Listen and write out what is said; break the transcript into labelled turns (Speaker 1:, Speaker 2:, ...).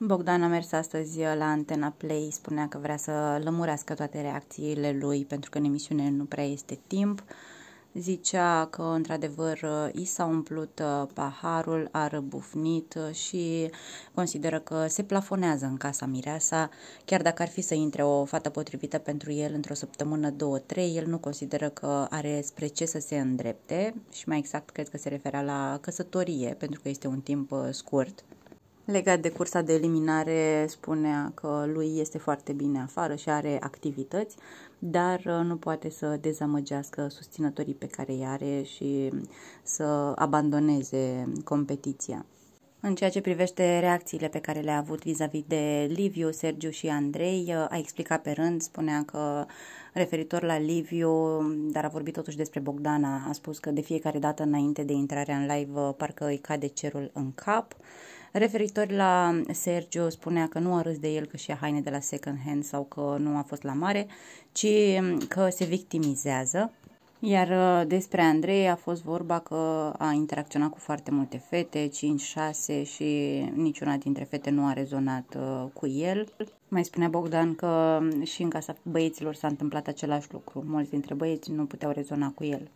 Speaker 1: Bogdan a mers astăzi la Antena Play, spunea că vrea să lămurească toate reacțiile lui pentru că în emisiune nu prea este timp. Zicea că, într-adevăr, i s-a umplut uh, paharul, a răbufnit uh, și consideră că se plafonează în casa Mireasa, chiar dacă ar fi să intre o fată potrivită pentru el într-o săptămână, două, trei, el nu consideră că are spre ce să se îndrepte și mai exact cred că se referea la căsătorie, pentru că este un timp uh, scurt. Legat de cursa de eliminare, spunea că lui este foarte bine afară și are activități, dar uh, nu poate să dezamăgească susținătorii pe care îi are și să abandoneze competiția. În ceea ce privește reacțiile pe care le-a avut vis-a-vis de Liviu, Sergiu și Andrei, uh, a explicat pe rând, spunea că referitor la Liviu, dar a vorbit totuși despre Bogdana, a spus că de fiecare dată înainte de intrarea în live uh, parcă îi cade cerul în cap. Referitor la Sergio, spunea că nu a râs de el că și ia haine de la second hand sau că nu a fost la mare, ci mm, că se victimizează. Iar uh, despre Andrei a fost vorba că a interacționat cu foarte multe fete, 5-6 și niciuna dintre fete nu a rezonat uh, cu el. Mai spunea Bogdan că mm, și în casa băieților s-a întâmplat același lucru. Mulți dintre băieți nu puteau rezona cu el.